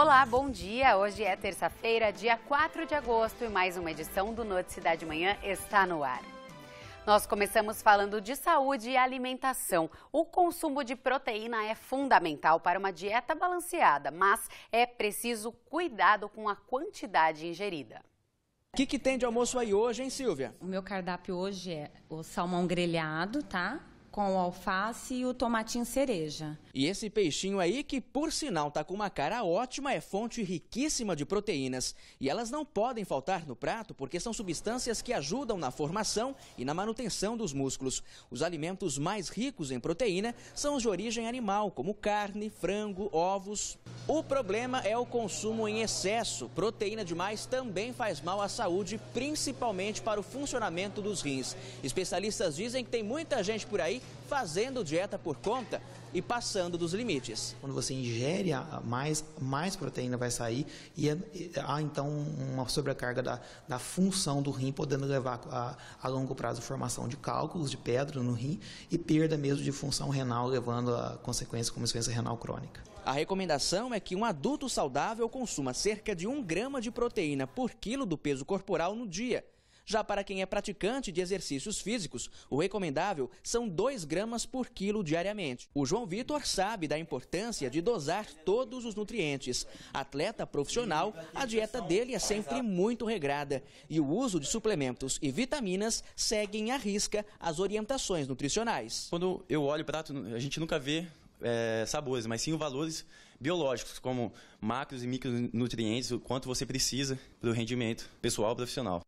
Olá, bom dia! Hoje é terça-feira, dia 4 de agosto e mais uma edição do Noticidade Manhã está no ar. Nós começamos falando de saúde e alimentação. O consumo de proteína é fundamental para uma dieta balanceada, mas é preciso cuidado com a quantidade ingerida. O que, que tem de almoço aí hoje, hein, Silvia? O meu cardápio hoje é o salmão grelhado, tá? com o alface e o tomatinho cereja. E esse peixinho aí, que por sinal tá com uma cara ótima, é fonte riquíssima de proteínas. E elas não podem faltar no prato porque são substâncias que ajudam na formação e na manutenção dos músculos. Os alimentos mais ricos em proteína são os de origem animal, como carne, frango, ovos. O problema é o consumo em excesso. Proteína demais também faz mal à saúde, principalmente para o funcionamento dos rins. Especialistas dizem que tem muita gente por aí fazendo dieta por conta e passando dos limites. Quando você ingere mais, mais proteína vai sair é, e há então uma sobrecarga da, da função do rim, podendo levar a, a longo prazo a formação de cálculos, de pedra no rim e perda mesmo de função renal, levando a consequência como doença renal crônica. A recomendação é que um adulto saudável consuma cerca de um grama de proteína por quilo do peso corporal no dia já para quem é praticante de exercícios físicos, o recomendável são 2 gramas por quilo diariamente. O João Vitor sabe da importância de dosar todos os nutrientes. Atleta profissional, a dieta dele é sempre muito regrada e o uso de suplementos e vitaminas seguem à risca as orientações nutricionais. Quando eu olho o prato, a gente nunca vê é, sabores, mas sim valores biológicos, como macros e micronutrientes, o quanto você precisa para o rendimento pessoal e profissional.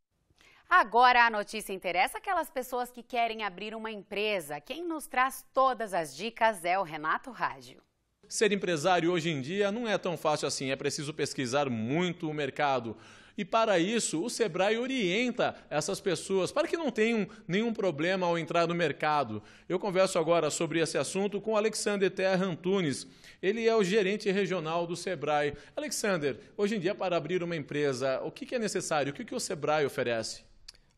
Agora a notícia interessa aquelas pessoas que querem abrir uma empresa. Quem nos traz todas as dicas é o Renato Rádio. Ser empresário hoje em dia não é tão fácil assim, é preciso pesquisar muito o mercado. E para isso, o Sebrae orienta essas pessoas para que não tenham nenhum problema ao entrar no mercado. Eu converso agora sobre esse assunto com Alexander Terra Antunes. Ele é o gerente regional do Sebrae. Alexander, hoje em dia, para abrir uma empresa, o que é necessário? O que o Sebrae oferece?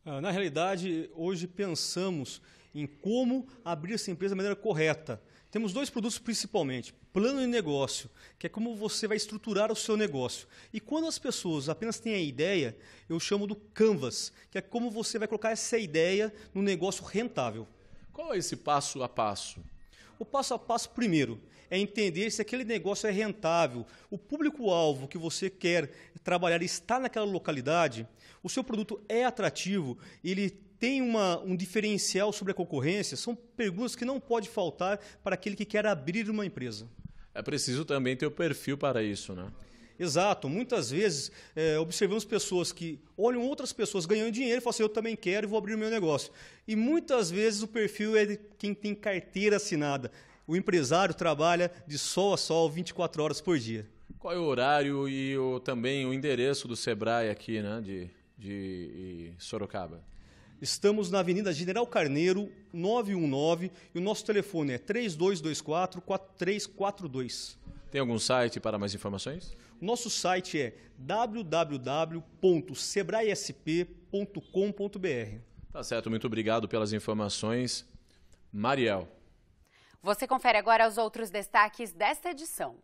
Ah, na realidade, hoje pensamos em como abrir essa empresa da maneira correta. Temos dois produtos principalmente: plano de negócio, que é como você vai estruturar o seu negócio. E quando as pessoas apenas têm a ideia, eu chamo do canvas, que é como você vai colocar essa ideia no negócio rentável. Qual é esse passo a passo? O passo a passo primeiro é entender se aquele negócio é rentável. O público-alvo que você quer trabalhar está naquela localidade, o seu produto é atrativo, ele tem uma, um diferencial sobre a concorrência, são perguntas que não pode faltar para aquele que quer abrir uma empresa. É preciso também ter o perfil para isso, né? Exato. Muitas vezes é, observamos pessoas que olham outras pessoas ganhando dinheiro e falam assim, eu também quero e vou abrir o meu negócio. E muitas vezes o perfil é de quem tem carteira assinada o empresário trabalha de sol a sol 24 horas por dia. Qual é o horário e o, também o endereço do Sebrae aqui, né, de, de Sorocaba? Estamos na Avenida General Carneiro, 919, e o nosso telefone é 3224-4342. Tem algum site para mais informações? Nosso site é www.sebraesp.com.br. Tá certo, muito obrigado pelas informações. Mariel. Você confere agora os outros destaques desta edição.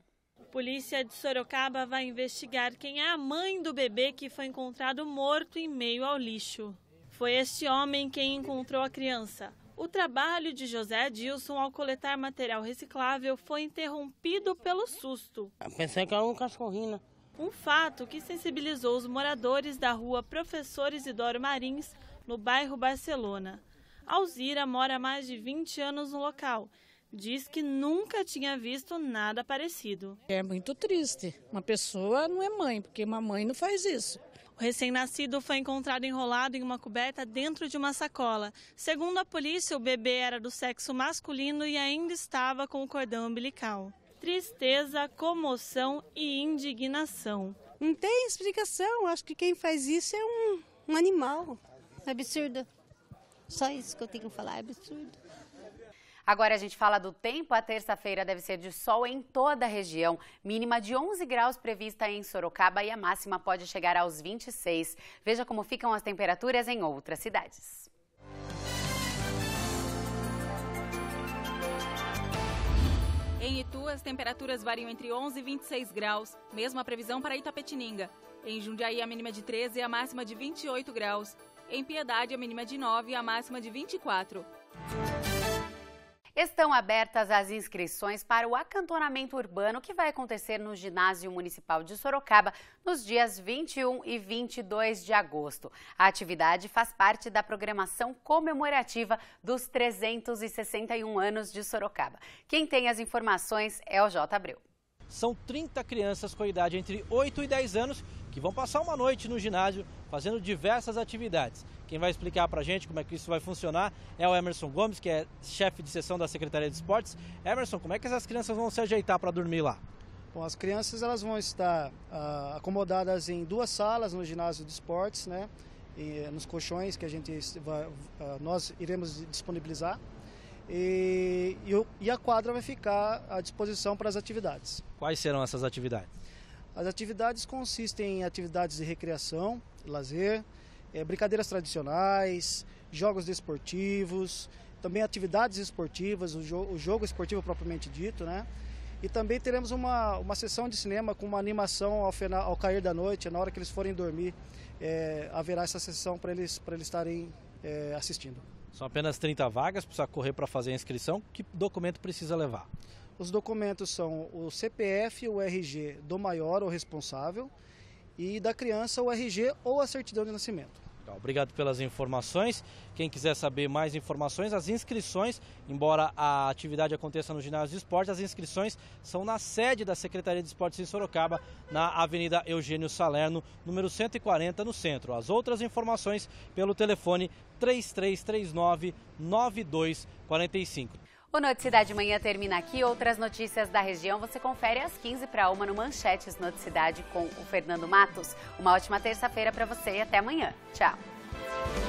Polícia de Sorocaba vai investigar quem é a mãe do bebê que foi encontrado morto em meio ao lixo. Foi este homem quem encontrou a criança. O trabalho de José Dilson ao coletar material reciclável foi interrompido pelo susto. Eu pensei que era um cachorrinho, né? Um fato que sensibilizou os moradores da rua Professor Isidoro Marins, no bairro Barcelona. Alzira mora há mais de 20 anos no local diz que nunca tinha visto nada parecido. É muito triste. Uma pessoa não é mãe, porque uma mãe não faz isso. O recém-nascido foi encontrado enrolado em uma coberta dentro de uma sacola. Segundo a polícia, o bebê era do sexo masculino e ainda estava com o cordão umbilical. Tristeza, comoção e indignação. Não tem explicação. Acho que quem faz isso é um, um animal. Absurdo. Só isso que eu tenho que falar, é absurdo. Agora a gente fala do tempo. A terça-feira deve ser de sol em toda a região. Mínima de 11 graus prevista em Sorocaba e a máxima pode chegar aos 26. Veja como ficam as temperaturas em outras cidades. Em Itu, as temperaturas variam entre 11 e 26 graus, mesma previsão para Itapetininga. Em Jundiaí, a mínima de 13 e a máxima de 28 graus. Em Piedade, a mínima de 9 e a máxima de 24. Estão abertas as inscrições para o acantonamento urbano que vai acontecer no Ginásio Municipal de Sorocaba nos dias 21 e 22 de agosto. A atividade faz parte da programação comemorativa dos 361 anos de Sorocaba. Quem tem as informações é o J. Abreu são 30 crianças com idade entre 8 e 10 anos que vão passar uma noite no ginásio fazendo diversas atividades. Quem vai explicar para a gente como é que isso vai funcionar é o Emerson Gomes, que é chefe de seção da Secretaria de Esportes. Emerson, como é que essas crianças vão se ajeitar para dormir lá? Bom, as crianças elas vão estar ah, acomodadas em duas salas no ginásio de esportes, né? E eh, nos colchões que a gente vai, ah, nós iremos disponibilizar e, e, e a quadra vai ficar à disposição para as atividades. Quais serão essas atividades? As atividades consistem em atividades de recreação, lazer, é, brincadeiras tradicionais, jogos desportivos, também atividades esportivas, o, jo o, jogo esportivo propriamente dito, né? E também teremos uma, uma sessão de cinema com uma animação ao, final, ao cair da noite, na hora que eles forem dormir, é, haverá essa sessão para eles, eles estarem é, assistindo. São apenas 30 vagas, precisa correr para fazer a inscrição. Que documento precisa levar? Os documentos são o CPF, o RG do maior ou responsável e da criança o RG ou a certidão de nascimento. Obrigado pelas informações. Quem quiser saber mais informações, as inscrições, embora a atividade aconteça no ginásio de esporte, as inscrições são na sede da Secretaria de Esportes em Sorocaba, na Avenida Eugênio Salerno, número 140, no centro. As outras informações pelo telefone 3339 9245. O Noticidade Manhã termina aqui. Outras notícias da região você confere às 15 para uma no Manchetes Noticidade com o Fernando Matos. Uma ótima terça-feira para você e até amanhã. Tchau.